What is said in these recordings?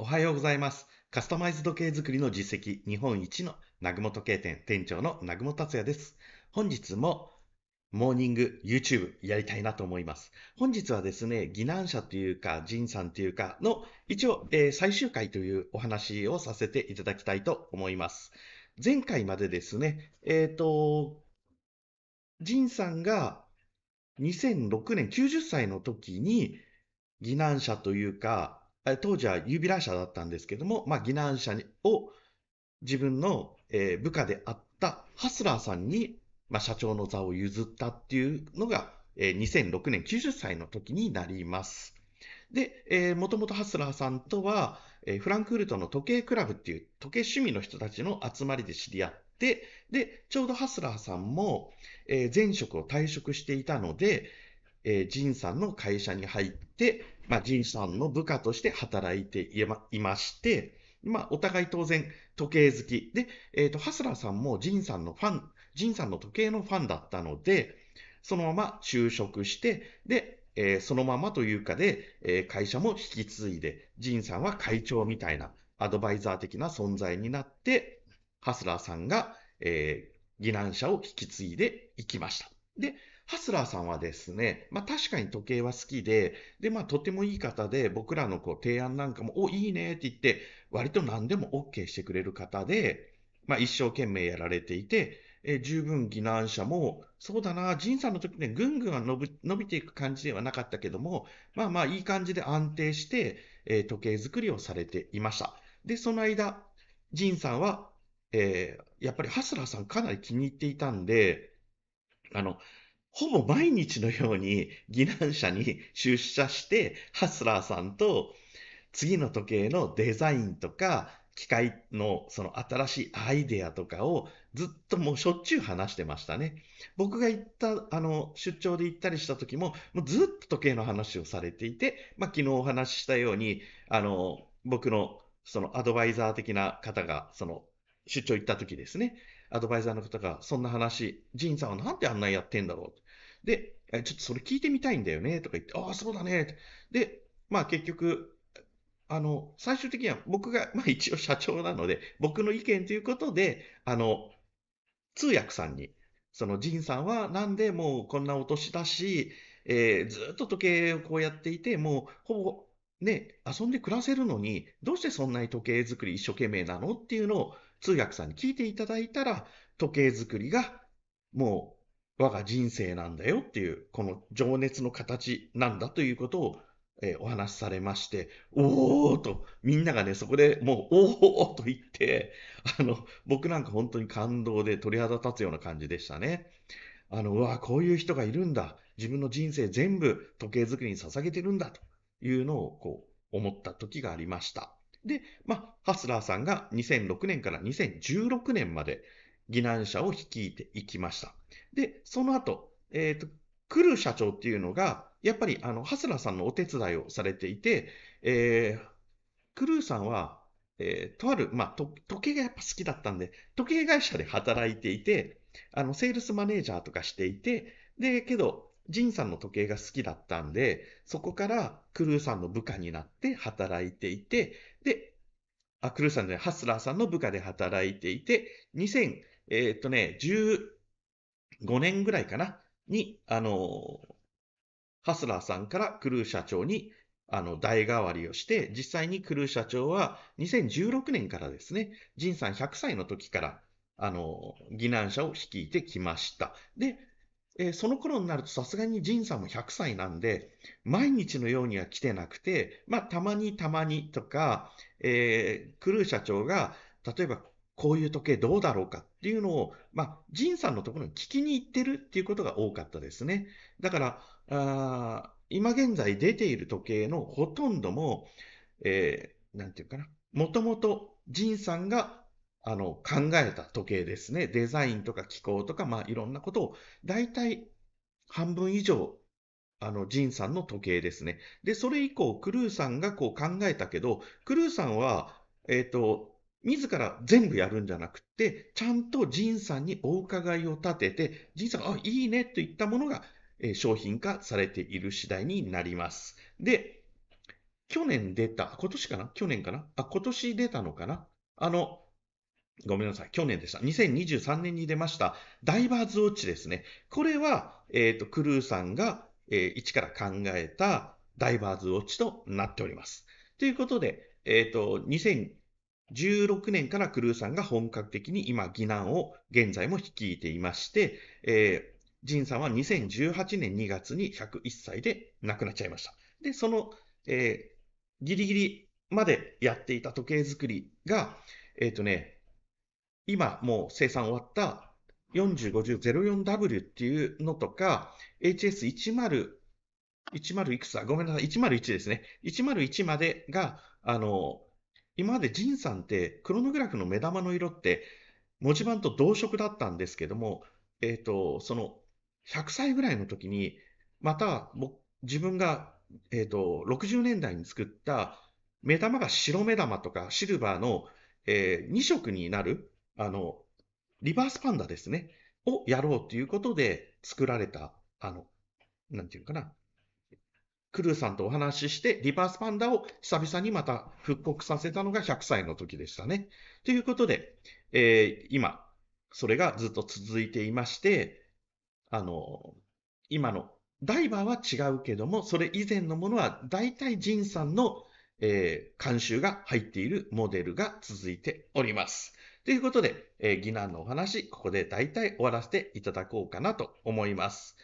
おはようございます。カスタマイズ時計作りの実績日本一の南雲時計店店長の南雲達也です。本日もモーニング YouTube やりたいなと思います。本日はですね、疑難者というか、仁さんというかの一応、えー、最終回というお話をさせていただきたいと思います。前回までですね、えっ、ー、と、仁さんが2006年90歳の時に疑難者というか、当時はユービラ社だったんですけども、まあ、避難者を自分の、え部下であったハスラーさんに、まあ、社長の座を譲ったっていうのが、え2006年90歳の時になります。で、えー、もともとハスラーさんとは、えフランクフルトの時計クラブっていう時計趣味の人たちの集まりで知り合って、で、ちょうどハスラーさんも、え前職を退職していたので、えー、ジンさんの会社に入って、まあ、ジンさんの部下として働いていまして、まあ、お互い当然、時計好き。で、えっ、ー、と、ハスラーさんもジンさんのファン、ジンさんの時計のファンだったので、そのまま就職して、で、えー、そのままというかで、えー、会社も引き継いで、ジンさんは会長みたいな、アドバイザー的な存在になって、ハスラーさんが、えー、疑難者を引き継いでいきました。で、ハスラーさんはですね、まあ、確かに時計は好きで、で、まあ、とてもいい方で、僕らのこう提案なんかも、お、いいねって言って、割と何でも OK してくれる方で、まあ、一生懸命やられていて、え十分疑難者も、そうだな、仁さんの時ね、ぐんぐん伸び伸びていく感じではなかったけども、まあまあいい感じで安定して、えー、時計作りをされていました。で、その間、仁さんは、えー、やっぱりハスラーさんかなり気に入っていたんで、あの、ほぼ毎日のように避難者に出社して、ハスラーさんと次の時計のデザインとか、機械のその新しいアイデアとかをずっともうしょっちゅう話してましたね。僕が行った、あの、出張で行ったりした時も、もうずっと時計の話をされていて、まあ、昨日お話ししたように、あの、僕のそのアドバイザー的な方が、その出張行った時ですね。アドバイザーの方が、そんな話、ジンさんはなんであんなやってんだろう。っで、ちょっとそれ聞いてみたいんだよね、とか言って、ああ、そうだね。で、まあ結局、あの、最終的には僕が、まあ一応社長なので、僕の意見ということで、あの、通訳さんに、そのジンさんはなんでもうこんなお年だし、えー、ずっと時計をこうやっていて、もうほぼね、遊んで暮らせるのに、どうしてそんなに時計作り一生懸命なのっていうのを、通訳さんに聞いていただいたら、時計作りがもう我が人生なんだよっていう、この情熱の形なんだということを、えー、お話しされまして、おーと、みんながね、そこでもう、おーと言って、あの、僕なんか本当に感動で鳥肌立つような感じでしたね。あの、うわこういう人がいるんだ。自分の人生全部時計作りに捧げてるんだというのを、こう、思った時がありました。で、まあ、ハスラーさんが2006年から2016年まで疑難者を率いていきました。で、その後、えっ、ー、と、クル社長っていうのが、やっぱりあの、ハスラーさんのお手伝いをされていて、えー、クルーさんは、えー、とある、まあ、と、時計がやっぱ好きだったんで、時計会社で働いていて、あの、セールスマネージャーとかしていて、で、けど、ジンさんの時計が好きだったんで、そこからクルーさんの部下になって働いていて、で、あ、クルーさんじゃない、ハスラーさんの部下で働いていて、2000、えー、っとね、15年ぐらいかな、に、あの、ハスラーさんからクルー社長に、あの、代替わりをして、実際にクルー社長は2016年からですね、ジンさん100歳の時から、あの、疑難者を率いてきました。で、えー、その頃になるとさすがに仁さんも100歳なんで、毎日のようには来てなくて、まあ、たまにたまにとか、えー、クルー社長が、例えばこういう時計どうだろうかっていうのを、まあ、仁さんのところに聞きに行ってるっていうことが多かったですね。だから、あ今現在出ている時計のほとんども、えー、なんていうかな、もともと仁さんがあの考えた時計ですね。デザインとか機構とか、まあ、いろんなことを大体半分以上あの、ジンさんの時計ですね。で、それ以降、クルーさんがこう考えたけど、クルーさんは、えっ、ー、と、自ら全部やるんじゃなくて、ちゃんとジンさんにお伺いを立てて、ジンさんあ、いいねといったものが、えー、商品化されている次第になります。で、去年出た、今年かな去年かなあ、今年出たのかなあの、ごめんなさい。去年でした。2023年に出ました、ダイバーズウォッチですね。これは、えっ、ー、と、クルーさんが、えー、一から考えたダイバーズウォッチとなっております。ということで、えっ、ー、と、2016年からクルーさんが本格的に今、疑難を現在も率いていまして、えー、ジンさんは2018年2月に101歳で亡くなっちゃいました。で、その、えー、ギリギリまでやっていた時計作りが、えっ、ー、とね、今もう生産終わった 405004W っていうのとか、HS10、10いくつだごめんなさい、101ですね。101までが、あの、今までジンさんってクロノグラフの目玉の色って文字盤と同色だったんですけども、えっ、ー、と、その100歳ぐらいの時に、また自分が、えっ、ー、と、60年代に作った目玉が白目玉とかシルバーの、えー、2色になるあの、リバースパンダですね、をやろうということで作られた、あの、なんていうかな、クルーさんとお話しして、リバースパンダを久々にまた復刻させたのが100歳の時でしたね。ということで、えー、今、それがずっと続いていまして、あの、今のダイバーは違うけども、それ以前のものは大体ジンさんの、えー、監修が入っているモデルが続いております。ということで、えー、疑難のお話、ここで大体終わらせていただこうかなと思います。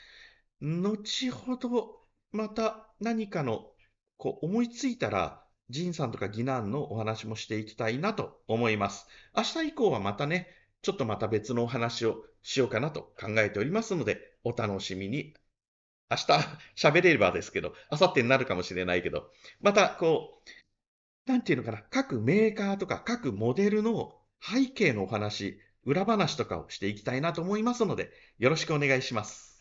後ほど、また何かの、こう、思いついたら、ジンさんとかギ難のお話もしていきたいなと思います。明日以降はまたね、ちょっとまた別のお話をしようかなと考えておりますので、お楽しみに。明日喋れればですけど、明後日になるかもしれないけど、またこう、なんていうのかな、各メーカーとか各モデルの背景のお話、裏話とかをしていきたいなと思いますので、よろしくお願いします。